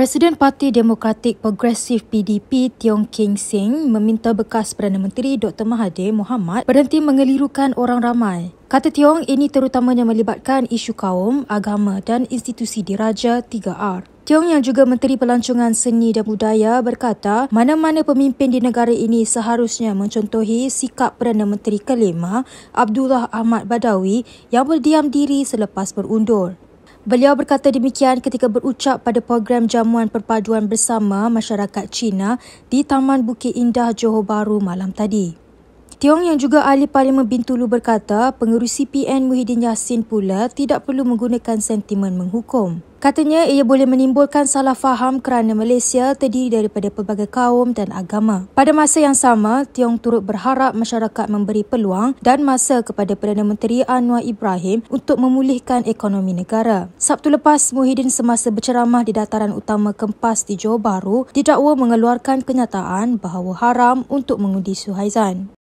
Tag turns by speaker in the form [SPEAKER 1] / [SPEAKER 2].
[SPEAKER 1] Presiden Parti Demokratik Progresif PDP Tiong King Sing meminta bekas Perdana Menteri Dr. Mahathir Mohamad berhenti mengelirukan orang ramai. Kata Tiong, ini terutamanya melibatkan isu kaum, agama dan institusi diraja 3R. Tiong yang juga Menteri Pelancongan Seni dan Budaya berkata, mana-mana pemimpin di negara ini seharusnya mencontohi sikap Perdana Menteri kelima Abdullah Ahmad Badawi yang berdiam diri selepas berundur. Beliau berkata demikian ketika berucap pada program jamuan perpaduan bersama masyarakat China di Taman Bukit Indah Johor Bahru malam tadi. Tiong yang juga ahli Parlimen Bintulu berkata pengurusi PN Muhyiddin Yassin pula tidak perlu menggunakan sentimen menghukum. Katanya ia boleh menimbulkan salah faham kerana Malaysia terdiri daripada pelbagai kaum dan agama. Pada masa yang sama, Tiong turut berharap masyarakat memberi peluang dan masa kepada Perdana Menteri Anwar Ibrahim untuk memulihkan ekonomi negara. Sabtu lepas, Muhyiddin semasa berceramah di dataran utama Kempas di Johor Bahru didakwa mengeluarkan kenyataan bahawa haram untuk mengundi Suhaizan.